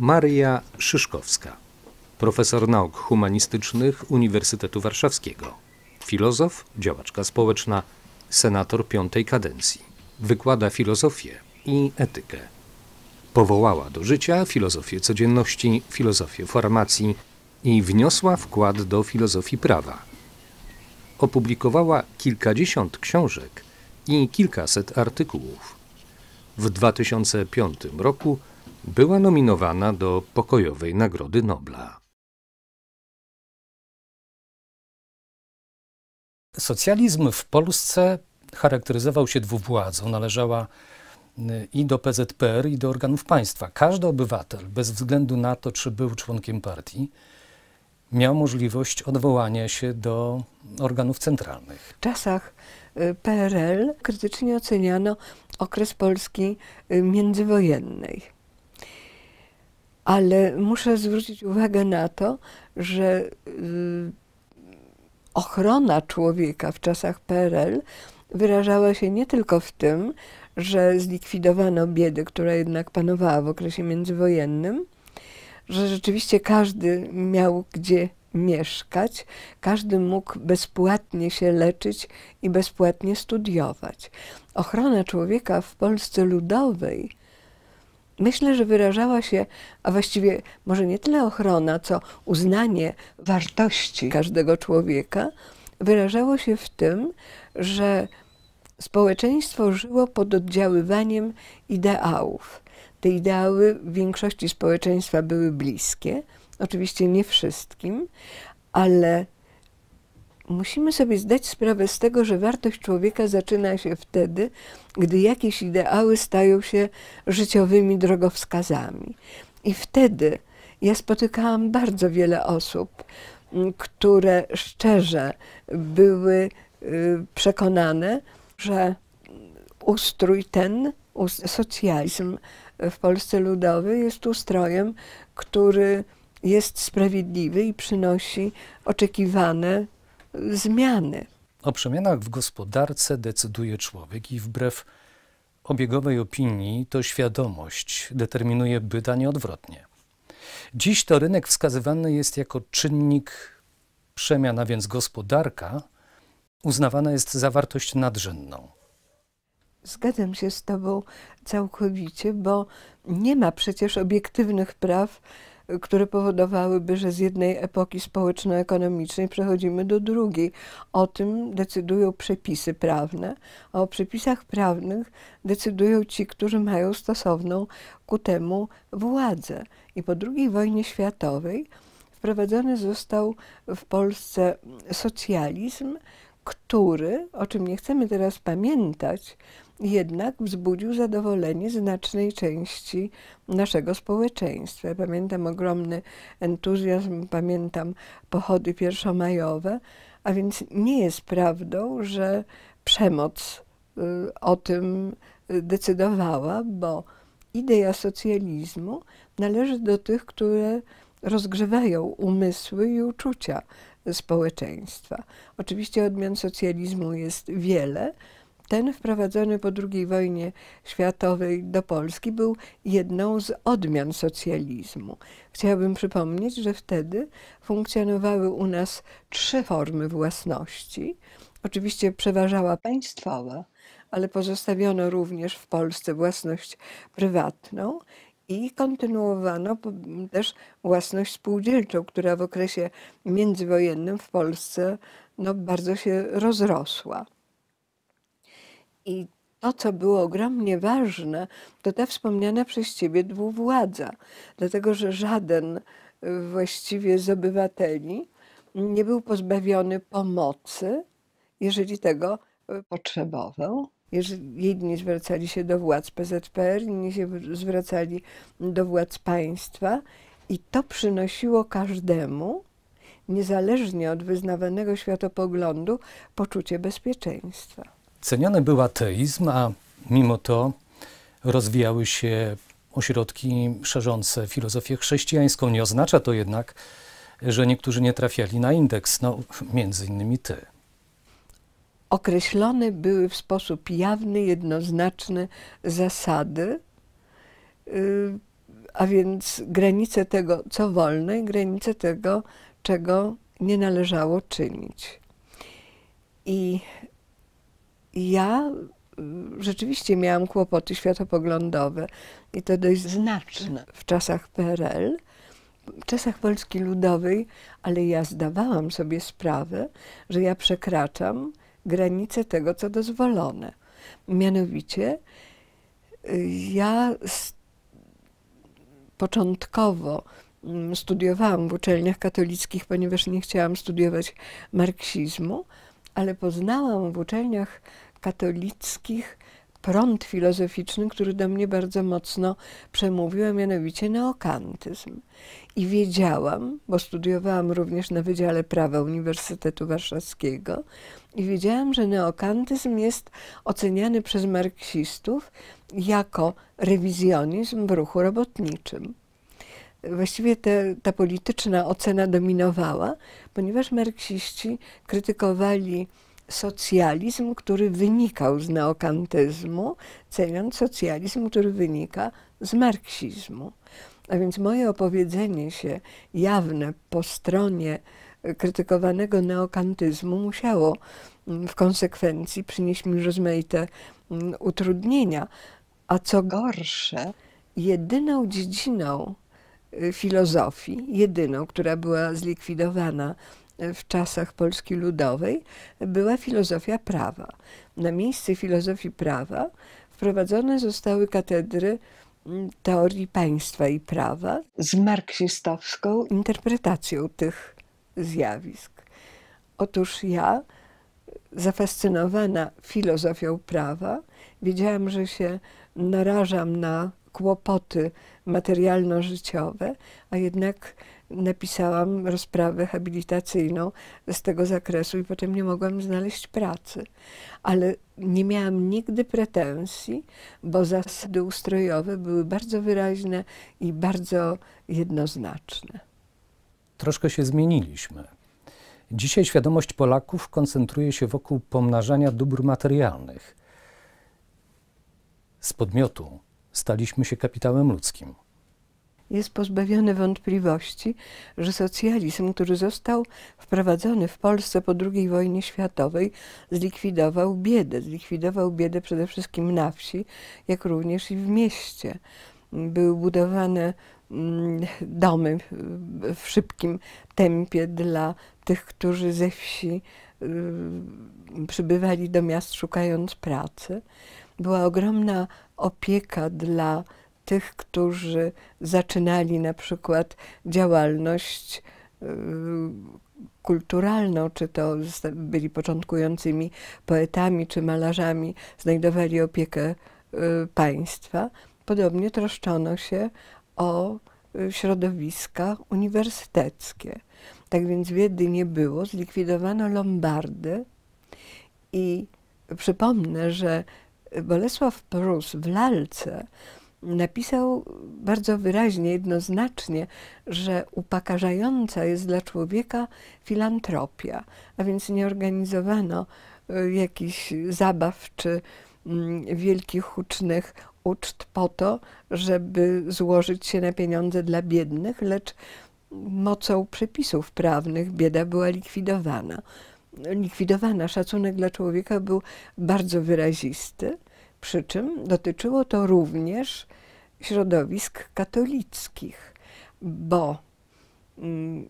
Maria Szyszkowska, profesor nauk humanistycznych Uniwersytetu Warszawskiego, filozof, działaczka społeczna, senator piątej kadencji. Wykłada filozofię i etykę. Powołała do życia filozofię codzienności, filozofię formacji i wniosła wkład do filozofii prawa. Opublikowała kilkadziesiąt książek i kilkaset artykułów. W 2005 roku była nominowana do Pokojowej Nagrody Nobla. Socjalizm w Polsce charakteryzował się dwuwładzą. Należała y, i do PZPR, i do organów państwa. Każdy obywatel, bez względu na to, czy był członkiem partii, miał możliwość odwołania się do organów centralnych. W czasach y, PRL krytycznie oceniano okres Polski y, międzywojennej ale muszę zwrócić uwagę na to, że y, ochrona człowieka w czasach PRL wyrażała się nie tylko w tym, że zlikwidowano biedę, która jednak panowała w okresie międzywojennym, że rzeczywiście każdy miał gdzie mieszkać, każdy mógł bezpłatnie się leczyć i bezpłatnie studiować. Ochrona człowieka w Polsce Ludowej Myślę, że wyrażała się, a właściwie może nie tyle ochrona, co uznanie wartości każdego człowieka, wyrażało się w tym, że społeczeństwo żyło pod oddziaływaniem ideałów. Te ideały w większości społeczeństwa były bliskie, oczywiście nie wszystkim, ale musimy sobie zdać sprawę z tego, że wartość człowieka zaczyna się wtedy, gdy jakieś ideały stają się życiowymi drogowskazami. I wtedy ja spotykałam bardzo wiele osób, które szczerze były y, przekonane, że ustrój ten, socjalizm w Polsce Ludowej jest ustrojem, który jest sprawiedliwy i przynosi oczekiwane zmiany. O przemianach w gospodarce decyduje człowiek i wbrew obiegowej opinii to świadomość determinuje byt, a nie odwrotnie. Dziś to rynek wskazywany jest jako czynnik przemian, a więc gospodarka uznawana jest za wartość nadrzędną. Zgadzam się z Tobą całkowicie, bo nie ma przecież obiektywnych praw które powodowałyby, że z jednej epoki społeczno-ekonomicznej przechodzimy do drugiej. O tym decydują przepisy prawne, a o przepisach prawnych decydują ci, którzy mają stosowną ku temu władzę. I po II wojnie światowej wprowadzony został w Polsce socjalizm, który, o czym nie chcemy teraz pamiętać, jednak wzbudził zadowolenie znacznej części naszego społeczeństwa. Pamiętam ogromny entuzjazm, pamiętam pochody pierwszomajowe, a więc nie jest prawdą, że przemoc y, o tym decydowała, bo idea socjalizmu należy do tych, które rozgrzewają umysły i uczucia społeczeństwa. Oczywiście odmian socjalizmu jest wiele. Ten wprowadzony po II wojnie światowej do Polski był jedną z odmian socjalizmu. Chciałabym przypomnieć, że wtedy funkcjonowały u nas trzy formy własności. Oczywiście przeważała państwowa, ale pozostawiono również w Polsce własność prywatną i kontynuowano też własność spółdzielczą, która w okresie międzywojennym w Polsce no, bardzo się rozrosła. I to, co było ogromnie ważne, to ta wspomniana przez ciebie dwuwładza, dlatego że żaden y, właściwie z obywateli nie był pozbawiony pomocy, jeżeli tego y, potrzebował. Jedni zwracali się do władz PZPR, inni się zwracali do władz państwa i to przynosiło każdemu, niezależnie od wyznawanego światopoglądu, poczucie bezpieczeństwa. Ceniony był ateizm, a mimo to rozwijały się ośrodki szerzące filozofię chrześcijańską. Nie oznacza to jednak, że niektórzy nie trafiali na indeks, no między innymi ty określone były w sposób jawny, jednoznaczny zasady, y, a więc granice tego, co wolne i granice tego, czego nie należało czynić. I ja y, rzeczywiście miałam kłopoty światopoglądowe i to dość znaczne w czasach PRL, w czasach Polski Ludowej, ale ja zdawałam sobie sprawę, że ja przekraczam granice tego, co dozwolone. Mianowicie y, ja początkowo mm, studiowałam w uczelniach katolickich, ponieważ nie chciałam studiować marksizmu, ale poznałam w uczelniach katolickich prąd filozoficzny, który do mnie bardzo mocno przemówił, a mianowicie neokantyzm. I wiedziałam, bo studiowałam również na Wydziale Prawa Uniwersytetu Warszawskiego, i wiedziałam, że neokantyzm jest oceniany przez marksistów jako rewizjonizm w ruchu robotniczym. Właściwie te, ta polityczna ocena dominowała, ponieważ marksiści krytykowali socjalizm, który wynikał z neokantyzmu, ceniąc socjalizm, który wynika z marksizmu. A więc moje opowiedzenie się jawne po stronie krytykowanego neokantyzmu musiało mm, w konsekwencji przynieść mi rozmaite mm, utrudnienia. A co gorsze, jedyną dziedziną y, filozofii, jedyną, która była zlikwidowana y, w czasach Polski Ludowej, była filozofia prawa. Na miejsce filozofii prawa wprowadzone zostały katedry mm, teorii państwa i prawa z marksistowską interpretacją tych zjawisk. Otóż ja, zafascynowana filozofią prawa, wiedziałam, że się narażam na kłopoty materialno-życiowe, a jednak napisałam rozprawę habilitacyjną z tego zakresu i potem nie mogłam znaleźć pracy. Ale nie miałam nigdy pretensji, bo zasady ustrojowe były bardzo wyraźne i bardzo jednoznaczne troszkę się zmieniliśmy. Dzisiaj świadomość Polaków koncentruje się wokół pomnażania dóbr materialnych. Z podmiotu staliśmy się kapitałem ludzkim jest pozbawione wątpliwości, że socjalizm, który został wprowadzony w Polsce po II wojnie światowej, zlikwidował biedę. Zlikwidował biedę przede wszystkim na wsi, jak również i w mieście. Były budowane Mm, domy w szybkim tempie dla tych, którzy ze wsi y, przybywali do miast szukając pracy. Była ogromna opieka dla tych, którzy zaczynali na przykład działalność y, kulturalną, czy to byli początkującymi poetami czy malarzami, znajdowali opiekę y, państwa. Podobnie troszczono się o y, środowiska uniwersyteckie. Tak więc wiedy nie było, zlikwidowano Lombardy i przypomnę, że y, Bolesław Prus w Lalce napisał bardzo wyraźnie, jednoznacznie, że upokarzająca jest dla człowieka filantropia, a więc nie organizowano y, jakichś zabaw czy mm, wielkich, hucznych uczt po to, żeby złożyć się na pieniądze dla biednych, lecz mocą przepisów prawnych bieda była likwidowana. Likwidowana szacunek dla człowieka był bardzo wyrazisty, przy czym dotyczyło to również środowisk katolickich, bo mm,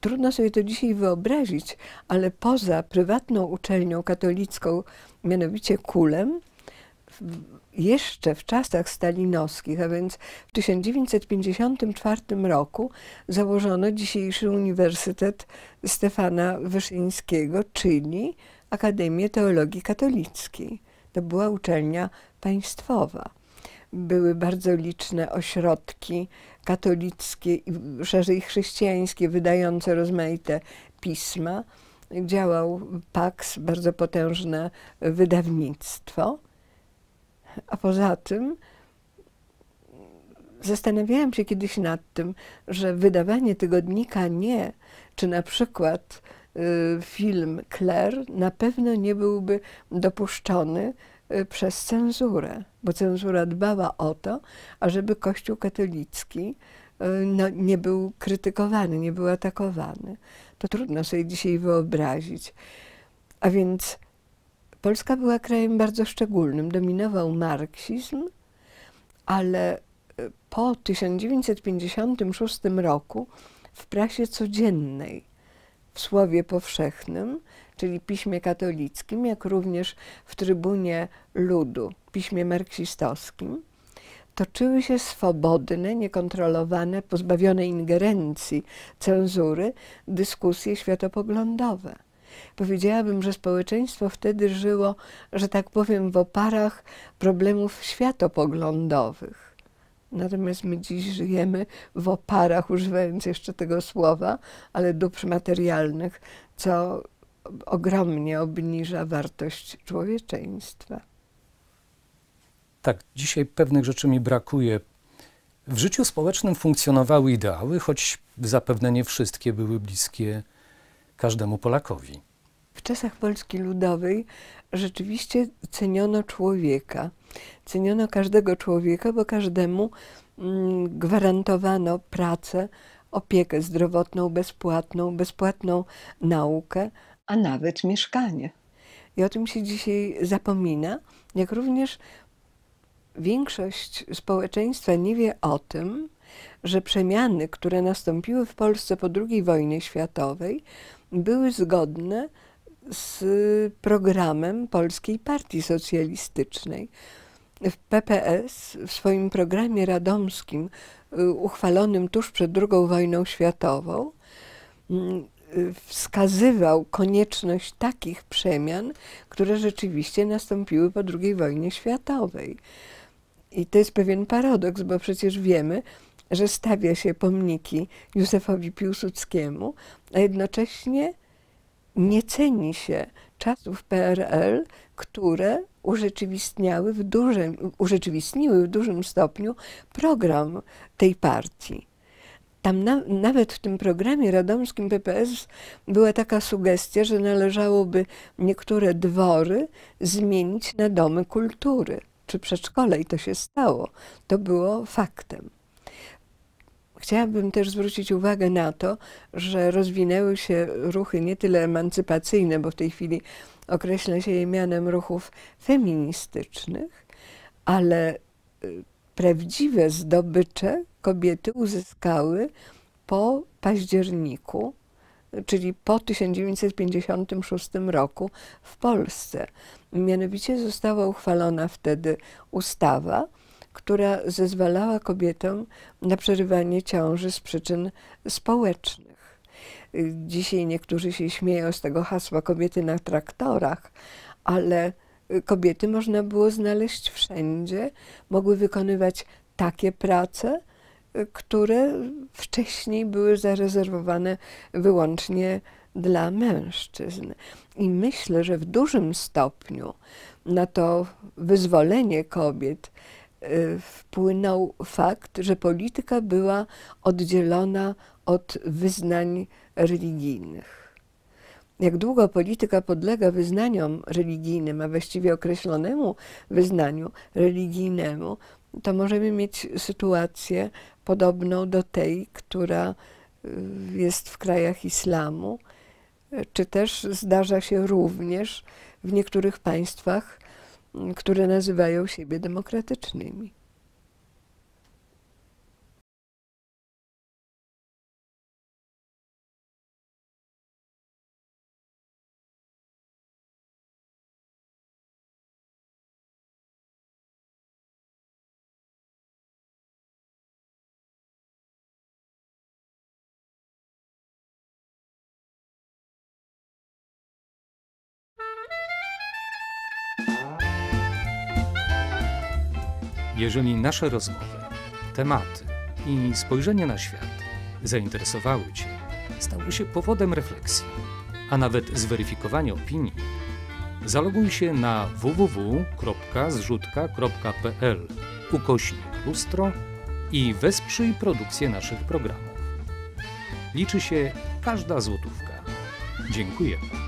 trudno sobie to dzisiaj wyobrazić, ale poza prywatną uczelnią katolicką, mianowicie Kulem, jeszcze w czasach stalinowskich, a więc w 1954 roku założono dzisiejszy Uniwersytet Stefana Wyszyńskiego, czyli Akademię Teologii Katolickiej. To była uczelnia państwowa. Były bardzo liczne ośrodki katolickie i szerzej chrześcijańskie, wydające rozmaite pisma działał Pax, bardzo potężne wydawnictwo. A poza tym zastanawiałam się kiedyś nad tym, że wydawanie tygodnika nie, czy na przykład y, film Claire na pewno nie byłby dopuszczony y, przez cenzurę, bo cenzura dbała o to, ażeby Kościół katolicki y, no, nie był krytykowany, nie był atakowany. To trudno sobie dzisiaj wyobrazić. A więc Polska była krajem bardzo szczególnym. Dominował marksizm, ale e, po 1956 roku w prasie codziennej, w słowie powszechnym, czyli piśmie katolickim, jak również w trybunie ludu, piśmie marksistowskim, toczyły się swobodne, niekontrolowane, pozbawione ingerencji, cenzury, dyskusje światopoglądowe. Powiedziałabym, że społeczeństwo wtedy żyło, że tak powiem, w oparach problemów światopoglądowych. Natomiast my dziś żyjemy w oparach, używając jeszcze tego słowa, ale dóbr materialnych, co ogromnie obniża wartość człowieczeństwa. Tak, dzisiaj pewnych rzeczy mi brakuje. W życiu społecznym funkcjonowały ideały, choć zapewne nie wszystkie były bliskie każdemu Polakowi w czasach Polski Ludowej rzeczywiście ceniono człowieka. Ceniono każdego człowieka, bo każdemu mm, gwarantowano pracę, opiekę zdrowotną bezpłatną, bezpłatną naukę, a nawet mieszkanie. I o tym się dzisiaj zapomina, jak również większość społeczeństwa nie wie o tym, że przemiany, które nastąpiły w Polsce po II wojnie światowej, były zgodne z programem Polskiej Partii Socjalistycznej. W PPS, w swoim programie radomskim, y, uchwalonym tuż przed II wojną światową, y, y, wskazywał konieczność takich przemian, które rzeczywiście nastąpiły po II wojnie światowej. I to jest pewien paradoks, bo przecież wiemy, że stawia się pomniki Józefowi Piłsudskiemu, a jednocześnie nie ceni się czasów PRL, które urzeczywistniały w dużym, urzeczywistniły w dużym stopniu program tej partii. Tam na, nawet w tym programie radomskim PPS była taka sugestia, że należałoby niektóre dwory zmienić na domy kultury czy przedszkole i to się stało. To było faktem. Chciałabym też zwrócić uwagę na to, że rozwinęły się ruchy nie tyle emancypacyjne, bo w tej chwili określa się je mianem ruchów feministycznych, ale y, prawdziwe zdobycze kobiety uzyskały po październiku, czyli po 1956 roku w Polsce. Mianowicie została uchwalona wtedy ustawa, która zezwalała kobietom na przerywanie ciąży z przyczyn społecznych. Dzisiaj niektórzy się śmieją z tego hasła kobiety na traktorach, ale kobiety można było znaleźć wszędzie, mogły wykonywać takie prace, które wcześniej były zarezerwowane wyłącznie dla mężczyzn. I myślę, że w dużym stopniu na to wyzwolenie kobiet Y, wpłynął fakt, że polityka była oddzielona od wyznań religijnych. Jak długo polityka podlega wyznaniom religijnym, a właściwie określonemu wyznaniu religijnemu, to możemy mieć sytuację podobną do tej, która y, jest w krajach islamu, czy też zdarza się również w niektórych państwach które nazywają siebie demokratycznymi. Jeżeli nasze rozmowy, tematy i spojrzenie na świat zainteresowały Cię, stały się powodem refleksji, a nawet zweryfikowania opinii, zaloguj się na www.zrzutka.pl ukośnik lustro i wesprzyj produkcję naszych programów. Liczy się każda złotówka. Dziękujemy.